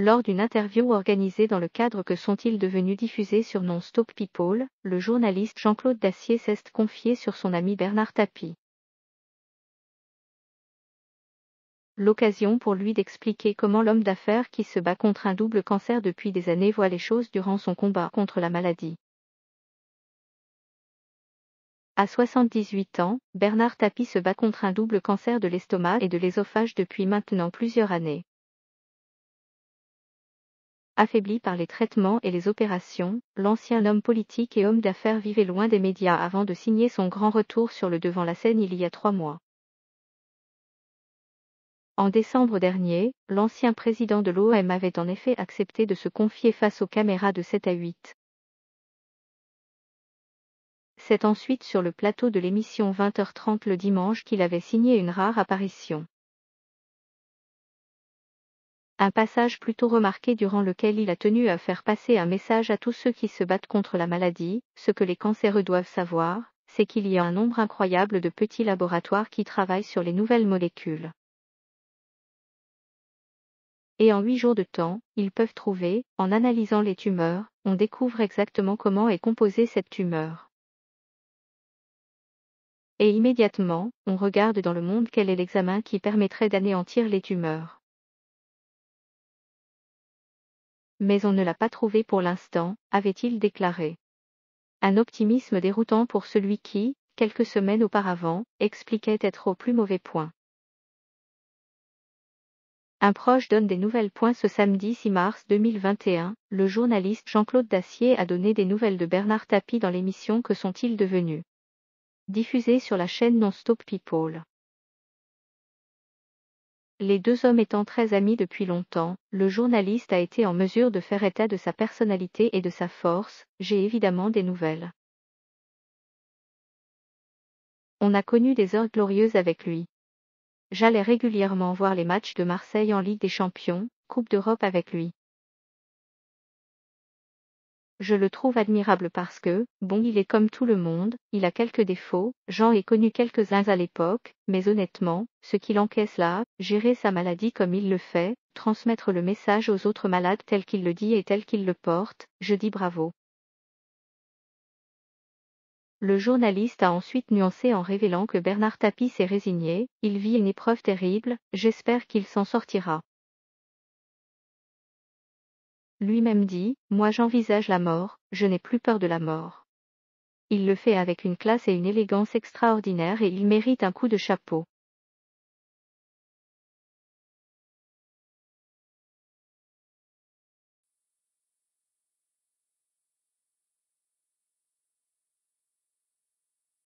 Lors d'une interview organisée dans le cadre que sont-ils devenus diffusés sur Non-Stop People, le journaliste Jean-Claude Dacier s'est confié sur son ami Bernard Tapie. L'occasion pour lui d'expliquer comment l'homme d'affaires qui se bat contre un double cancer depuis des années voit les choses durant son combat contre la maladie. À 78 ans, Bernard Tapie se bat contre un double cancer de l'estomac et de l'ésophage depuis maintenant plusieurs années. Affaibli par les traitements et les opérations, l'ancien homme politique et homme d'affaires vivait loin des médias avant de signer son grand retour sur le devant la scène il y a trois mois. En décembre dernier, l'ancien président de l'OM avait en effet accepté de se confier face aux caméras de 7 à 8. C'est ensuite sur le plateau de l'émission 20h30 le dimanche qu'il avait signé une rare apparition un passage plutôt remarqué durant lequel il a tenu à faire passer un message à tous ceux qui se battent contre la maladie, ce que les cancéreux doivent savoir, c'est qu'il y a un nombre incroyable de petits laboratoires qui travaillent sur les nouvelles molécules. Et en huit jours de temps, ils peuvent trouver, en analysant les tumeurs, on découvre exactement comment est composée cette tumeur. Et immédiatement, on regarde dans le monde quel est l'examen qui permettrait d'anéantir les tumeurs. Mais on ne l'a pas trouvé pour l'instant, avait-il déclaré. Un optimisme déroutant pour celui qui, quelques semaines auparavant, expliquait être au plus mauvais point. Un proche donne des nouvelles. Ce samedi 6 mars 2021, le journaliste Jean-Claude Dacier a donné des nouvelles de Bernard Tapie dans l'émission Que sont-ils devenus diffusée sur la chaîne Non-Stop People. Les deux hommes étant très amis depuis longtemps, le journaliste a été en mesure de faire état de sa personnalité et de sa force, j'ai évidemment des nouvelles. On a connu des heures glorieuses avec lui. J'allais régulièrement voir les matchs de Marseille en Ligue des Champions, Coupe d'Europe avec lui. Je le trouve admirable parce que, bon il est comme tout le monde, il a quelques défauts, j'en ai connu quelques-uns à l'époque, mais honnêtement, ce qu'il encaisse là, gérer sa maladie comme il le fait, transmettre le message aux autres malades tel qu'il le dit et tel qu'il le porte, je dis bravo. Le journaliste a ensuite nuancé en révélant que Bernard Tapis s'est résigné, il vit une épreuve terrible, j'espère qu'il s'en sortira. Lui-même dit, Moi j'envisage la mort, je n'ai plus peur de la mort. Il le fait avec une classe et une élégance extraordinaire et il mérite un coup de chapeau.